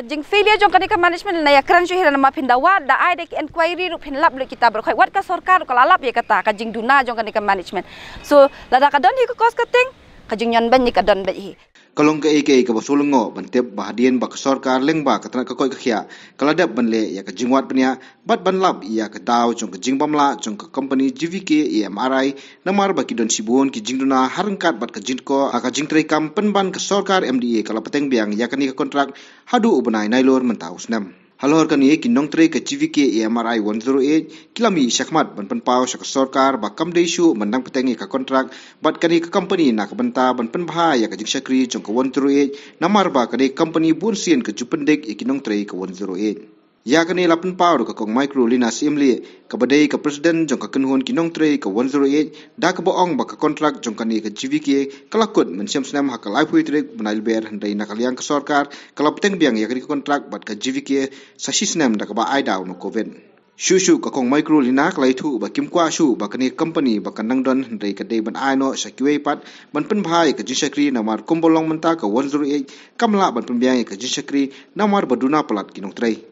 ka jing failure jong kanika management na yakran ju hirana mafin da wa da ai dek inquiry ru pin lab lu kita ber khoi wat ka sarkar ka lalap ye kata ka jing duna jong kanika management so lada ka don hi ko kos ka ting ka jing nyon ban ni ka don ba hi kalong ke ike ke bosul ngo bentep bahadien ba kesor ka leng ba katna ke koi ke khia kaladap ban le ya ke jingwat pnia bat ban lab ya ke dau chung ke jing bam la chung ke company gvk emri namar ba ki don sibon ki jing duna harang kat bat ke jing aka jing trai kam pen ban ke sorkar mda kala peteng biang ya ke ni ke kontrak hadu ubnai nailor mentau snam halor kan ye kinong tre ka GVK MRI 108 kilami shakmat ban pan pau shak sarkar ba kam de shu mandang patengi ka kontrak bat kan ka company na ka banta ban pan bha ya ka jikshakri chong ka 108 namar ba ka company bun sien ka chupandek ekinong tre ka 108 yakani lapun paur ka kong micro lina simli ka badai ka president jong ka kunhon kinong tre ka 108 da ka bo ong ba ka contract jong ka ni ka gvk kalakut men sem snam ha ka life with rek banal ber handai na kaliang ka sarkar kalap teng biang yakri ka contract bat ka gvk sashi snam da ka ba ai down covid shu shu ka kong micro lina ka lai thu ba kim kwa shu ba ka ni company ba ka nang don handai ka dei ban ai no sakwe pat ban pun bhai ka jishakri na mar kombolong menta ka 108 kamla ban pun biang ka jishakri na mar baduna palat kinong tre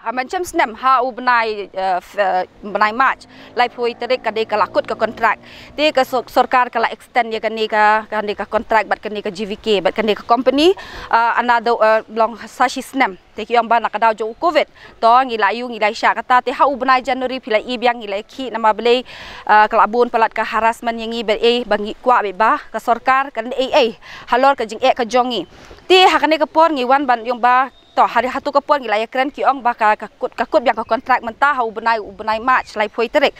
ha macam senam ha u benai uh, uh, benai mac lai pui terik kadai ka lakut ka kontrak ti ka sorkar ka extend ya ka ni ka ka ni ka kontrak bat ka ni ka GVK bat ka ni ka company uh, another long sashi senam ti ki amba nak dau jo covid to ngi lai yu ngi lai sha kata ti ha u benai january pila i biang ngi lai ki nama bele ka labun palat ka harassment yang ngi ber e bangi kwa be ba ka sorkar ka ni ai eh, eh, halor ka jing e ka jongi ti ha ka ni ka por ngi wan ban yong ba to hari hatu ke pun gilai keren ki ong bakal kakut kakut biang ka kontrak mentah u benai u benai match lai poi terik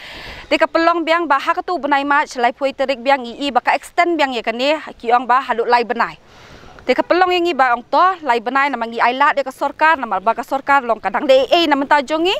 de ka pelong biang ba ha tu benai match lai poi terik biang ii bakal extend biang ye kan ki ong ba haluk lai benai de ka pelong yang ii ba ong to lai benai nama mangi ai lat de ka sorkar nama mal ba sorkar long kadang de ei na mentah jongi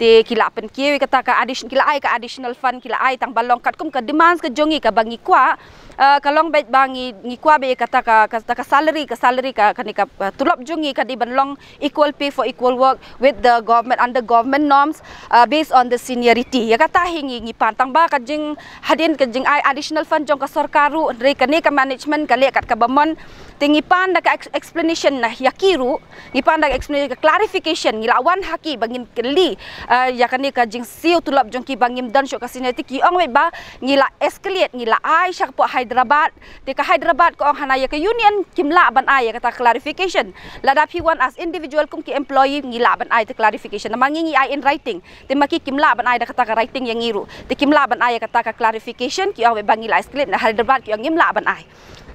de kila pen kiwi kata ka addition kila ai ka additional fund kila ai tang balong kat kum ka demands ka jongi ka bangi kuat Eh, kalong bet bang ngi ngi kwa be kata ka kata ka salary ka salary ka kani ka tulap jungi ka di long equal pay for equal work with the government under government norms uh, based on the seniority ya kata hingi ngi pantang ba ka jing hadin ka jing ai additional fund jong ka sarkaru re kani ka management ka le kat ka bamon tingi pan da ka explanation na yakiru ngi pan da explanation ka clarification ngi lawan haki bangin keli eh, ya kani ka jing siu tulap jungi bangim dan syok ka seniority ki ong ba ngi la escalate ngi la ai syak po hai Hyderabad. Tika Hyderabad ko ang hanay ka union kimla ban ay kata clarification. Lada P1 as individual kum ki employee ngila ban ay the clarification. Namang ngi ay in writing. Ti maki kimla ban ay kata ka writing yang iru. Ti kimla ban ay kata ka clarification ki awe bangila script na Hyderabad ki ang ngimla ban ay.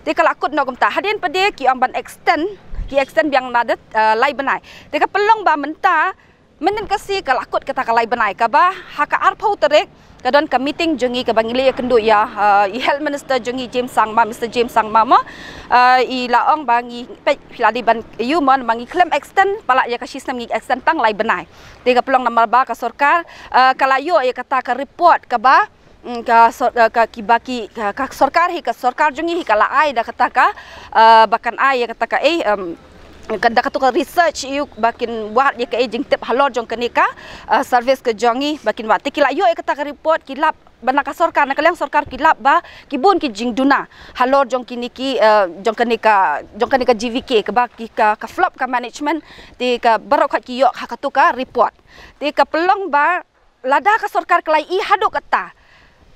Ti kalakut no ta, hadin pade ki ang ban extend ki extend biang nadat eh, lay ban ay. Ti ka pelong ba menta Menin kasi kalakut kata kalai benai kabah haka arpau terik kadon ka meeting jungi ka bangili ya kendu ah, ya i health minister jungi James Sangma Mr James Sangma ma uh, i laong bangi pe filadi ban yu mon mangi claim extend pala ya ka sistem ngi extend tang lai benai tiga pulang nama ba ka sorkar uh, ah, kalayo ya kata ka report ka ba ka ka kibaki ka sorkar hi ka sorkar jengi hi kala ai da kata ka uh, bakan ai ya kata ka eh kada ka tukar research iu bakin buat ye ke ejing tip halor jong kenika uh, service ke jongi bakin wat tikila yo ye ka report kilap bana ka sorkar nak, yang sorkar kilap ba kibun ki jing duna halor jong kiniki uh, jong kenika jong kenika GVK ke ba ki ka, ka flop ka management ti ka barok ka kiyo ka ka tukar report ti ka pelong ba lada ka sorkar kelai i haduk ta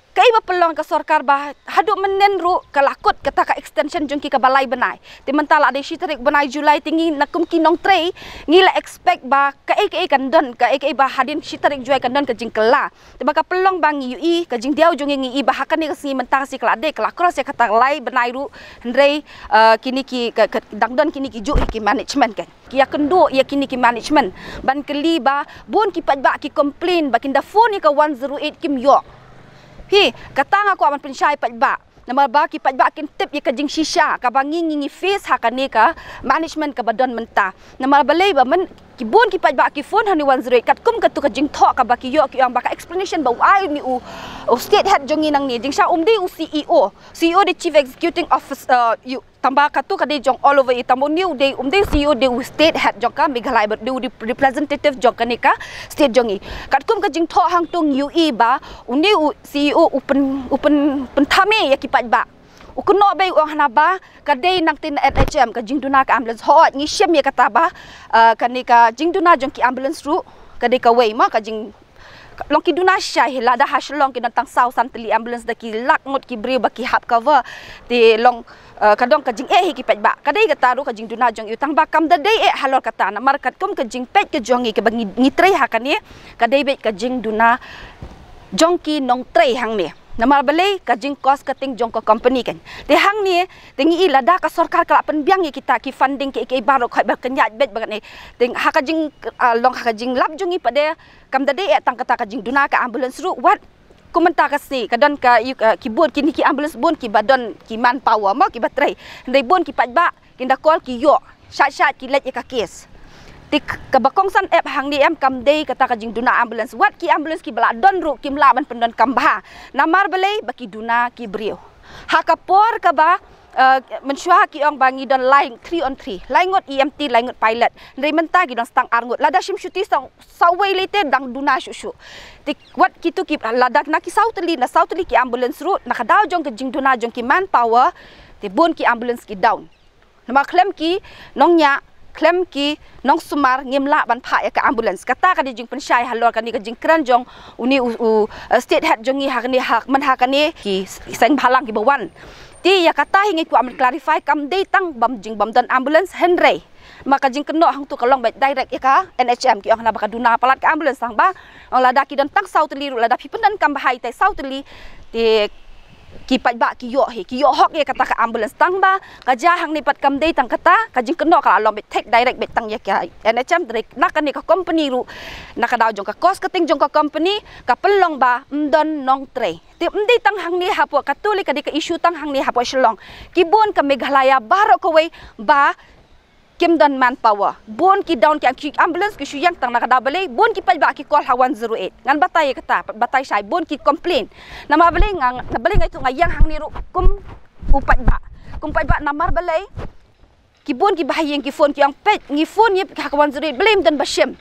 Kei berpeluang ke sorkar bah haduk menenru ke lakut ke takak extension jungki ke balai benai. Timentala ada si terik benai Julai tinggi nakum ki nong tre ngila expect bah ke ek ek kandon ke ek ek bah hadin si terik juai kandon ke jingkela. Tiba ke peluang bangi UI ke jing diau jungi ngi i bah akan ni kesi mentang si kelade ke lakur si ya kata lai benai ru hendre eh, kini ki ke dangdon kini ki juhi ki management kan. Kia ya kendo ia ya kini ki management. Ban keli bah bun ki pajak ki komplain bah kinda phone ni ke 108 kim york. Hi, katang aku aman pensyai pat ba. Nama ba ki pat ba kin tip ye kajing sisha ka bangi ngingi face ha ka management ka badon menta. Nama balai ba men kibun ki pat ba ki fon hani wan zre kat kum katu ka jing thok ka ba ki yo ki ang ba ka explanation ba why ni u o oh, state head jong nang ni jing sha um di u ceo ceo de chief executing officer uh, you tamba ka tu ka de jong all over i tambo ni u de um de ceo de u state head jong ka meghalai ba de u representative jong ka ni ka state jong i kat kum ka jing thok hang tung u e ba u ni u ceo open open pentame ya ki pat ba ukno be ohna ba kadai nang tin at hm ka jingduna ka ambulance ho ni shem ye kata ba uh, kanika jingduna jong ki ambulance ru kadai ka wei ma ka jing long ki duna sha hela da hash long ki natang sau san tli ambulance da ki lak ngot ki bri ba ki hap cover ti long uh, kadong ka jing eh ki pet ba kadai ka taru ka jing duna jong utang ba kam da dei e eh halor kata na market kum ka jing pet ke jong ki ba ngi tre ha kan ye kadai be ka jing jong ki nong tre hang me Namar beli kajing kos ke ting jongko company kan. hang ni tinggi ila dah ke sorkar kala penbiang ye kita ki funding ki ke baru ke berkenyat bet bagat ni. Ting ha ke ah, long ha ke lap jungi pada kam dade eh, ya tang kata ke duna ke ambulans ru what komentar ke si ke don ke uh, eh, kini ki ambulans bon ki badon ki man power mo ki baterai. Ndai bon ki pat ba kinda call ki yo. Syat-syat ki let ye ke case tik kebakongsan app hang ni em kam day kata kajing duna ambulance wat ki ambulance ki belak don ru ki melak ban pendon kambah namar belai baki duna ki brio hakapor ka ba eh, mensua ha ki ong bangi don lain 3 on 3 lain ngot EMT lain ngot pilot ndai menta ki don stang argot lada sim shuti sang sawai lite dang duna shu tik wat ki tu ki lada nak ki saut li na saut li ki ambulance ru nak kadau jong ke jing duna jong ki manpower ti bon ki ambulance ki down Nama klem ki nongnya คลมกีน้องสมาร์เงียละบันผ่ายกับอัมบูเลนส์ก็ตากันจริงเป็นชายฮัลโหลกันนี่ก็จริงครั้งจงอุนี่อูสเตทเฮดจงนี่หักนี่หักมันหักนี่กีแสงพลังกีบวันที่อยากตาเห็นกูอ่ะมันคลาริฟายคำได้ตั้งบัมจริงบัมดันอัมบูเลนส์เฮนรี่มาก็จริงก็เนาะหังตัวก็ลองไปดิเรกย์ยังค่ะ NHM กี่องค์นับกันดูน่าพลัดกับอัมบูเลนส์สังบ้าลาดากีดันตั้งเซาท์ลีรูลาดาพิพันธ์กันบ่ายแต่เซาท์ลีที่ kipat ba ki yo he ki yo hok ye kata ka ambulance tang ba ka ja hang ni pat kam dei tang kata ka jing kno ka lom tek direct bet tang ye ka nhm direct nak ni kan ka company ru nak da jong ka kos ka ting jong ka company ka pelong ba mdon nong tre ti mdi tang hang ni hapo ka tuli ka di ka issue tang hang ni hapo shlong ki bon ka meghalaya baro ko we ba kim don man power bon ki down ki ambulance ki yang tang na kadabale bon ki palba ki call hawan 08 ngan batai kata batai sai bon ki complain na ma bale ngang na bale ngai tu ngai yang hang ni ru kum upat ba kum pai ba na mar bale ki bon ki bahai yang ki phone ki ang pet ngi phone ye ka 108. 08 blame dan bashim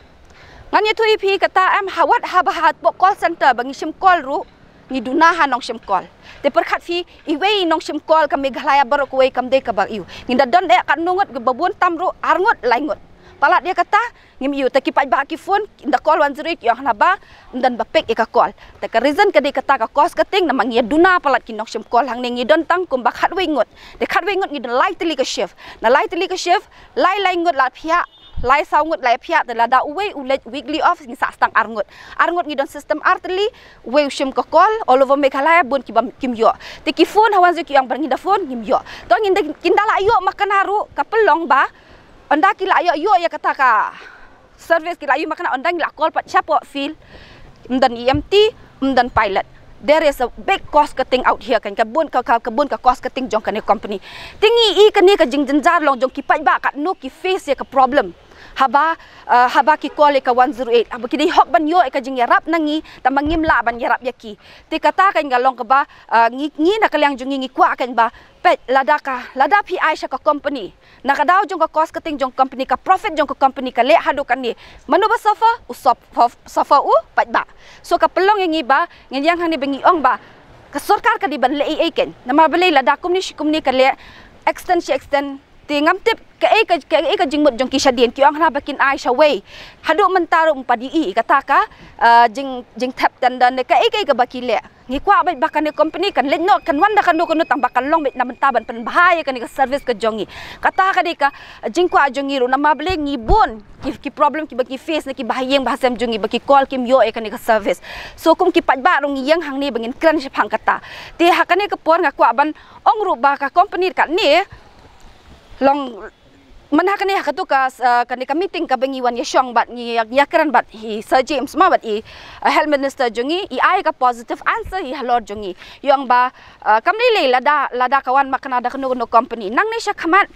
ngan ye tu ipi kata am hawat habahat bo call center bangi shim call ru ni duna ha nong sim kol te per khat fi i we nong sim kol kam me ghalaya bar ko we kam de ka bak yu ni da don de ka nungot ge babun tamru arngot laingot palat dia kata ngim iu te ki pa ba ki fon da kol wan zrik yo hna ba ndan ba pek e ka kol te ka reason ka de kata ka kos ka ting na mang ye duna palat ki nong sim kol hang ne ngi don tang kum ba khat we ngot de khat we ngot ngi de lightly ka chef na lightly ka chef lai lai ngot la phia lai sau ngut lai phia de la da we u le weekly off sing sa stang Arngut ngut ar ngut ngidon system artly we u shim ko kol all over mekhalaya bun ki bam kim yo te ki phone hawan zuki yang bangi da phone kim yo to ngin de kinda la yo makan haru ka pelong ba anda ki la yo yo ya kata ka service ki la yo makan anda ngi la kol pat siapo feel mdan emt mdan pilot there is a big cost cutting out here kan kebun kau kau kebun kau cost cutting jong company tinggi i kan ni ke jing jenjar long jong ki pai ba kat no ki face ya ke problem haba uh, haba ki call ka 108 haba dei hok ban yo ka jing rap nangi ta mangim la ban yarap yaki ti kata kan long ka ba uh, ngi ngi na kaliang jung ngi kwa kan ba pet ladaka lada pi aisha ka company na ka dau jung ka cost cutting jung company ka profit jung ka company ka le hadu kan ni manu ba sofa u sofa sofa u pat ba so ka pelong ngi ba ngi yang hani bengi ong ba ka sorkar ka di ban le ken na ma bele ladakum ni shikum ni ka le extend shi extend ngam tip ke ai eh, ke ke ai eh, ke jing mut jong kisha dien kiang ra bakin ai sha wei hadu mentaru padi i kata ka eh, jing jing tap dan dan ke ai ke ke bakile ni kwa ba bakan ni company kan let no kan wan da kan do kan tang bakan long bit na menta ban pen bahaya kan ke service ke jongi kata ka de ka jing kwa jongi ru nama ble ngi bon ki ki problem ki baki face na ki bahaya yang bahasa jongi baki call kim yo e kan ke service so kum ki pat ba ru ngi yang hang ni bengin crunch pang kata ti hakane ke por ngakwa ban ong ru ba ka company kan ni long mana kan ya katu kas eh, kan kami ting kabengiwan ya syong bat ni yak yakran bat hi sir james ma bat i eh, health minister jungi i ai ka positive answer hi halor jungi yang ba eh, kam ni le lada lada kawan makna da kenu no company nang ni sya khamat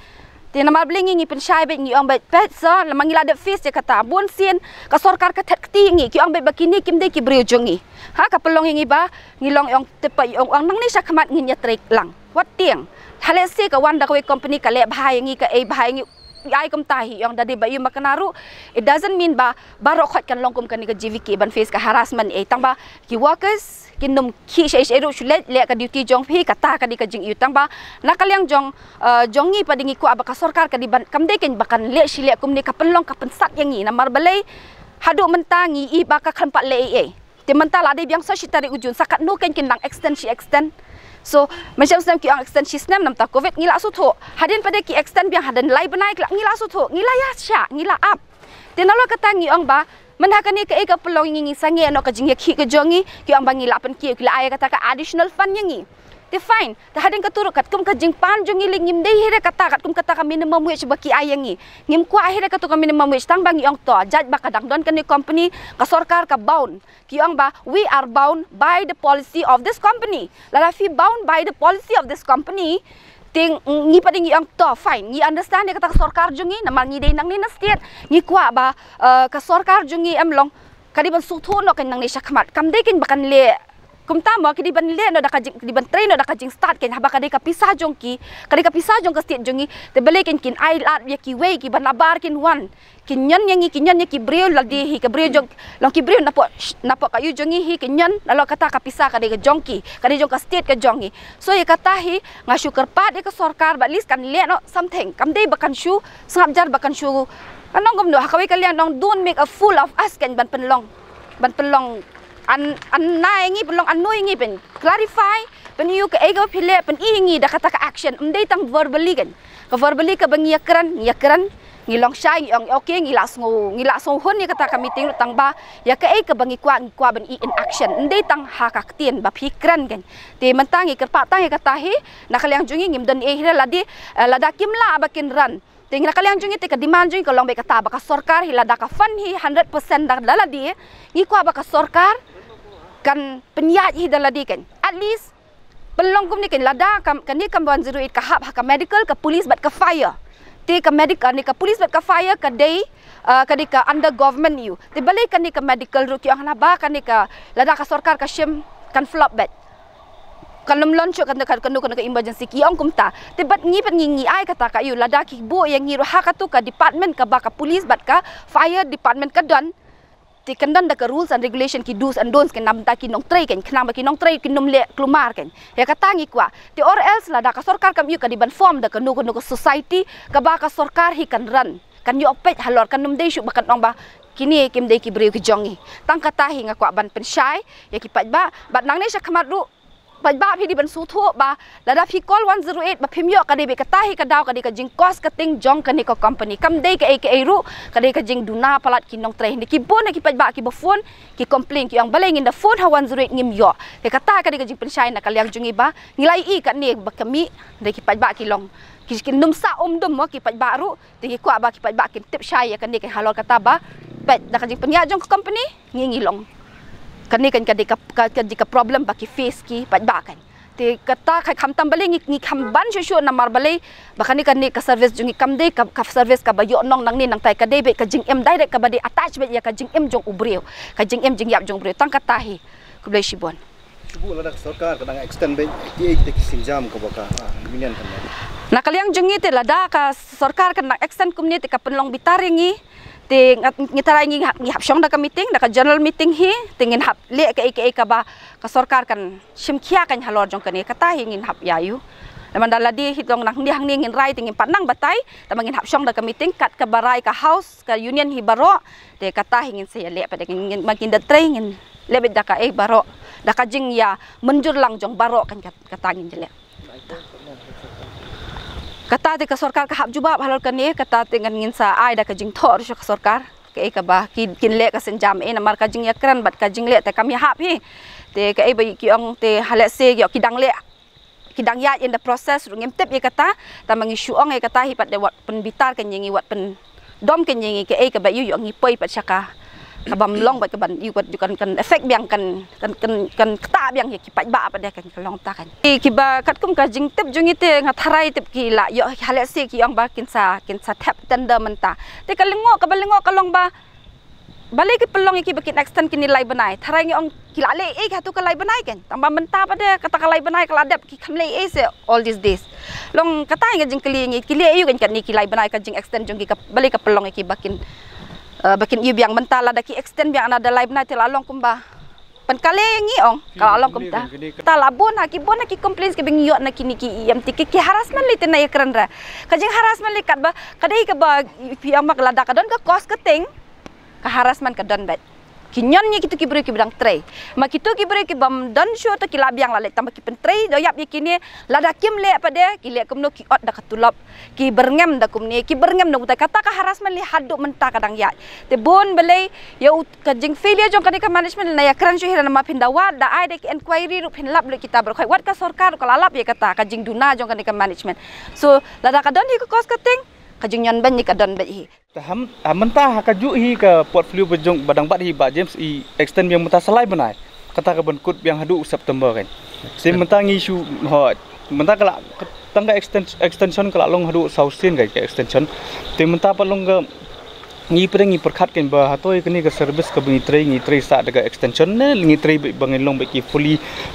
ti nama blingi ngi pin syai bet ngi ong bet pet sa lamangi lada face ya kata bun sin ka sorkar ka thakti ngi ki ong bet bakini kim de ki brio jungi ha ka pelong ngi ba ngi long yong tepa yong ang nang ni sya khamat ngi nyatrek lang wat tiang ฮัลเลสซกวันดักเวคอมพานีกับเล็บหายงี้กับเอบหายงี้ไอ้คำตายยองดัดดิบายมาคันารู้ it doesn't mean บะบารอขัดกันลงกุมกันนี่กับจีวิกีบันเฟสกับ harassment เอตั้งบะกิวอคส์กินนมขี้เฉยๆรู้ชุดเล็กเล็กกับดิวตี้จงพี่กับตากันนี่กับจิงอยู่ตั้งบะนักเลี้ยงจงจงงี้ปัดงี้กูอับกับสอร์การกับดิบันคำเด็กเองบักันเล็กชิเล็กคุ้มนี่กับเป็นลงกับเป็นสักยังงี้นะมาร์เบลัยฮัดดูมันตางี้อีบักกับคันปะเล่เอ Tiada lagi yang sah sitari ujung sakat nukain kinang extend si extend. So macam macam kita extend si snap nampak covid ni ngilak suhu. Hadian pada kita extend biang hadian lay benaik lah ngilak ni lah ya sya lah up. Tiada lagi kata ngiang ba menakan ni keikap peluang ingin sange no kajingnya kiki kejongi kita ambang ngilak pen kiki kira lah ayat kata ke additional fund ni. Di fine. Di hadin ka turuk kat kum ka jing panjung ngi ling ngim dei hira kata kat kum kata ka minimum wage ba ki ayangi. Ngim ku ahira ka tukam minimum wage tang bang yong to. Jad ba kadang don kan ni company ka sorkar ka bound. Ki yong ba we are bound by the policy of this company. Lala fi bound by the policy of this company. Ting mm, ngi pa ding yong to fine. Ngi understand ni kata ka sorkar jungi na mal ngi dei nang ni na stiet. Ngi ku ba eh, ka sorkar jungi am long. Kadiban sutu no kan nang ni syakmat. Kam dekin bakan le kung tamo, kadi ba nila no, daka jing, di ba train no, daka jing start, kaya habaka di ka pisa jong ki, kadi kan? ka pisa jong ka stiet jong ki, te balikin kin ay lat ya ki way, ki ba nabar kin wan, kinyan yang kinyan ya ki brio ladi hi, ka brio jong, lang ki brio na po, na po kayu jong hi, kinyan, na lo kata ka pisa kadi ka jong ki, kadi jong ka stiet ka jong ki, so ya kata hi, nga syukur pa, di ka sorkar, ba lis kan nila no, something, kam day bakan syu, sangap jar bakan syu, anong kan gom do, hakawi kalian, nong don't make a fool of us, kan ban penlong, ban penlong, an an na ingi an anu ingi pen clarify pen you ke ego file pen ingi dah kata ke action um day tang verbally kan ke verbally ke bengi yakran yakran ngilong shy ngi okay ngilak sungu ngilak sungu hun ni kata kami tinggal tang ba ya ke ego bengi kuat kuat ben i in action um day tang hakak tien ba pikran kan ti mentang i kerpak tang i kata hi nak liang jungi ngim dan e eh ladi lada kim la abakin run Tingin na kalyang jungi tika diman jungi kalong bay kata ka sorkar hilada ka fun hi 100% dah lala di ngi kwa ba sorkar kan penyiat hi dalam kan. At least belum kum dikin lada kan kan ni kan buan zero it kahap medical ke polis bat ke fire. Ti ke medical ni ke polis bat ke fire ke day uh, ke ni ke under government you. Ti balik kan ni ke medical ruk yang hanaba kan ni ke lada ka sorkar ka shim kan flop bat. Kan lum lonco kan dekat kan kan, kan ke emergency ki ong kum ta. Ti bat ngi bat ngi ai kata ka you lada ki bu yang ngi ruha ka tu ka department ke ba ka polis bat ka fire department ke don di kandang dekat rules and regulation ki do's and don'ts kena minta ki nong trai kan kena ki nong trai ki nom le kelumar kan ya kata tangi kwa ti or else la dak sorkar kam yu ka di ban form dak nu ko society ka ba ka sorkar hi kan run kan yu opet halor kan nom dei shu bakat nong ba kini kim dei ki breu ki jongi tang kata hi ngakwa ban pensyai ya ki pat ba bat nang ne sha kamat ba ba phi di ban su tho ba la da phi call 108 ba phim yo ka de be ka ta hi ka dau ka de ka jing cost ka ting jong ka ni ko company kam day ka e ka ru ka de ka jing duna palat ki nong tre ni ki bon ki pa ba ki ba phone ki complain ki ang baleng in the phone ha 108 ngim yo ka ka ta ka de ka jing pensai na ka liang jungi i ba ngilai i ka ni ba kami de ki pa ba ki long ki ki num sa om dum mo oh, ki pa ru ti ki ko ba ki pa ba tip shai ya ka ni ka kata ba pet da ko company ngingilong kani kan kadi ka kadi ka problem baki face ki pat ba kan te kata kha kham tam bale ngi ngi kham ban shu shu na bale ba kan ni ka service jungi kam de ka ka service ka ba yo nong nang ni nang tai ka de be ka jing em direct ka ba de attach be ya ka jing em jong ubre ka jing em jing yap jong ubre tang kata hi ku bale shi bon la dak sarkar ka dang extend be ki ek tek sin jam ka ba ka ha, minian kan na kaliang jungi te la da ka sarkar ka extend community ka penlong bitaringi ting at ngitara ingi ngi hap syong daka meeting daka general meeting hi tingin hap le ka ika ika ba ka sorkar kan simkhia kan halor jong kani kata hingin hap yayu Laman dalam di hitung nang dia hangin ingin rai tingin panang batai, tamangin hap syong dalam meeting kat ke barai ke house ke union hibaro, dia kata ingin saya lihat pada ingin makin detray ingin lebih dah ke eh baro, dah kajing ya menjur langjong baro kan kata ingin jelek kata te ka sarkar ka hab jubab halol ka ne kata te ngan ngin sa ai da ka jing thor shok sarkar ke ka ba kin kin le ka sen jam e eh, namar ka jing yakran bat ka jing le te kami hab hi te ka e eh. ba ki ong te halak se ki kidang le kidang ya in the process rungim tip e kata ta mangi shu ong e kata hi pat de wat pen bitar ken yingi wat pen dom ken yingi ke e ka ba yu yu ngi pai pat shaka ขบำลองไปกับันอยู่กันอยู่กันกันเซ็กเบียงกันกันกันกันตาเบียงเหี้ยขี้ปัดบ้าประเดี๋ยวกันลองตากันที่ขี้บ้าขัดกุมกับจิงเต็บจุงยี่เตงหัทไรเต็บกี่ละเยอะฮัลเลสีกี่องบ้ากินซากินซาแทบเต็นเดอร์มันตาแต่กันลิงโง่กับบันลิงโง่กับลองบ้าบัลลีกี่ปลองยี่กี่บักินเอ็กซ์เทนกินไลบันไอทไรเงี้ยองกี่ละเลยเอ๊ะทุกไลบันไอกันตั้งบ้ามันตาประเดี๋ยวกระตากไลบันไอกระดับกี่คำเลยเอ๊ะเสีย all these days ลองกระตากันจิงเคลียงยี่กี่เลี้ยอยู่กันกันนี่กี่ไลบันไอกันจิงเอ็กซ์เทนจงกี่กับบัลลีกับปลองยี่กี่บักิน Eh, bikin ibu yang mental ada ki extend yang ada live nanti lah long kumbah. Pankale yang ni ong, kalau long kumta. Kita labu nak ki bu nak ki complaints ke bingi yo nak ki niki yang tiki ki harassment lite na yakran ra. Kaje harassment lekat ba, kadai ke bah yang mak ladak kadon ke kos keting, ting. Ke harassment ke bet kinyonnya kita kibri ki bidang tray ma kita kibri ki bam dan sho to kilab yang lalek tambah ki pen tray do yap ye kini lada kim le pada ki le kumno ki ot da katulop ki berngem da kumni ki berngem da utai kata ka haras melihat li haduk menta kadang ya te bon bele ya kajing failure jong kadik management na ya kran sho hiran ma pinda wa da ai de inquiry ru pin lab le kita ber khoi wat ka sorkar ko lalap ye kata kajing duna jong kadik management so lada da ka don ki kos kating kajing nyon ban ni ka don ba hi ham amenta ah, hakaju hi ke portfolio bejong badang bat hi ba james i extend yang mentah selai benai kata ke bengkut yang hadu september kan si menta isu, hot menta kala tangga extension kan, extension kala long hadu sausin kai extension te mentah pa long ngi pre ngi perkhat ken ba ha toy ke service ke bini tray ngi tray sa dega extension ne ngi tray bang long ki fully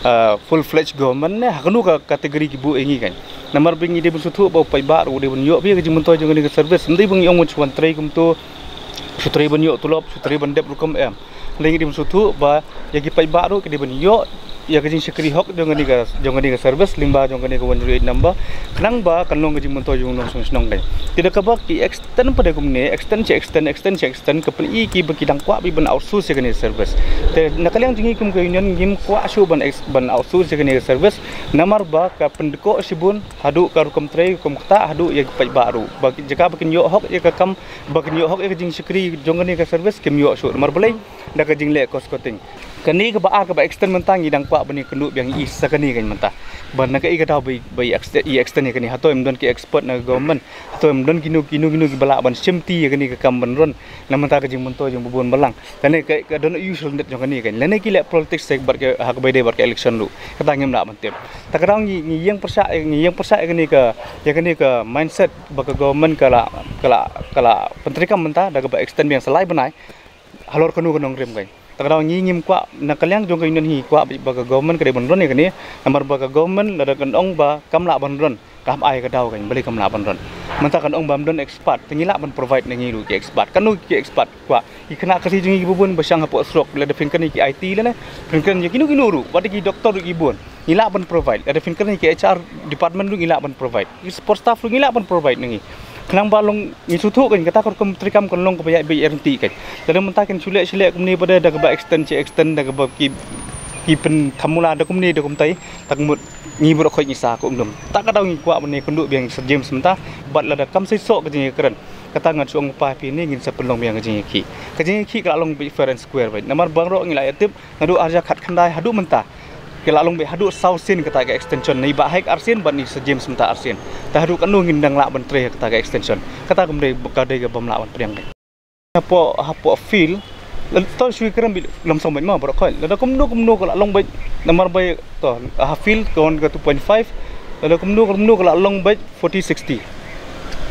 uh, full fledged government ne ha kanu kategori ki ini e kan namar bing dia debu sutu ba pai ba ru debu nyo bi ke jimun toy jengani ke service ndi bang ngi chuan tray kum tu sutri bun yo tulop sutri bun dep rukum em ngi debu sutu ba ya ki pai ba ya kajin sekali hok jong ani ga jong ani ga service limba jong ani ga wan ruit number kenang ba kan long kajin mentoy jong long sung dai tidak ka ba ki extend pada kum ni extend si extend extend si extend ke pli ki ba ki dang kwa bi ban outsource ke ni service te nakal yang jingi kum ke union gim kwa show ban ex ban outsource ke ni service namar ba ka pendeko sibun hadu ka rukum tre kum ta hadu ya pa baru Bagi jika jaka ba yo hok ya ka kam ba yo hok ya kajin sekali jong ani ga service kim yo shu namar balai da kajin le kos cutting Kini ke ba'ah ke ba'extern mentang yang kuat bani kenduk yang i sekeni kan mentah bana ke i kata bai bai i extern ni kani hatoi mdon ke expert na government hatoi mdon kinu kinu kinu balak ban semti ya kani ke kam benron na mentah ke jing mento jing bubun belang dan ke ke don usual net jong kani kan lene ki le politics sek bar ke hak bai de bar ke election lu kata ngem na mentep ta kadang ngi ngi yang persa ngi yang persa kani ke ya kani ke mindset ba ke government kala kala kala pentrikam mentah da ke ba extern yang selai benai halor kenu kenong rim kan takraw ngi ngim kwa nak kalyang jong kai nun hi kwa ba government kare bonron ni kan ni, ba ka government ada kan orang bah kamla bonron kam ai ka daw kan bali kamla bonron mentak kan orang ba mdon expert tingila ban provide ngi ru ki expert kanu ki expert kwa ki kana ka si jong ki bubun ba sang hapo srok la da IT la na finkan ki kinu kinu ru ba ki doktor ki bun ngila ban provide ada da finkan ki HR department ru ngila pun provide ki staff ru ngila pun provide ngi kenang balong isu tu kan kata akan trikam kan long kepada BRT kan Dalam mentah kan sulit sulit kumni pada ada keba extend cek extend dah keba kip kipen kamula ada kumni ada kumtai tak mut ni buruk kau nyisa aku belum tak kata ngi kuat benda kunduk biang sejam sementah bat lada kam sesok kerja ni keren kata ngan suang upah pi ni ingin sepelong biang kerja ni ki kerja ni ki kalau long bi square kan nama bangro ngi lah ya tip ngadu arja kat kandai hadu mentah kelalung be hadu south sin kata ke extension ni ba hek arsin ban ni James semta arsin ta hadu kanu ngindang la ban tre kata ke extension kata ke mre ka de ke bamla ban priang apo apo feel lto shui kram bil lam som ma bro khol la kum nu kum nu kala long be namar be to ha feel kon ke 2.5 la kum nu kum nu kala long be 40 60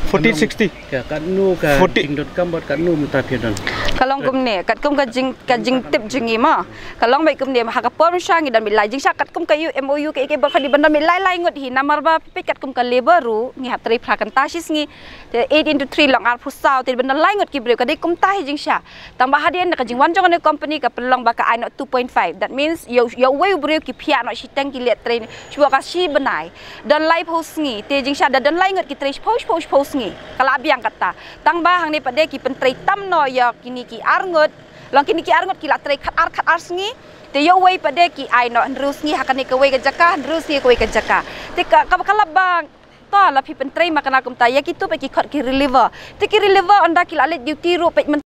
1460. Ya, kat nu ka jing.com buat kat nu mutar pian. Kalong kum ni, kat kum ka jing ka jing tip jing ima. Kalong baik kum ni ha ka pom shang dan bilai jing sakat kum ka yu MOU ke ke ba di bandar bilai lai ngut hi namar ba pe kat kum ka le baru ni ha tri phakan ta shis ngi. Te 8 into 3 long ar pusau te bandar lai ngut ki bre ka de kum ta hi jing sha. Tambah hadian ka jing wanjong ne company ka pelong ba ka i not 2.5. That means yo yo way bre ki pia no shi tang ki le tren. Chua ka shi benai. Dan lai pos ngi te jing sha da dan lai ngut ki tri pos pos pos ngi kelabiang kata tang bahang ni pade ki pentrei tam no ya kini ki arngut long kini ki arngut ki latrei khat ar khat arsngi te yo wei pade ki ai no rus ngi hakani ke wei gejaka rus ngi ke wei gejaka te ka ka kelabang to la pi pentrei makana kum ta ya ki pe ki khot ki reliver te ki reliver anda ki lalet duty ro pe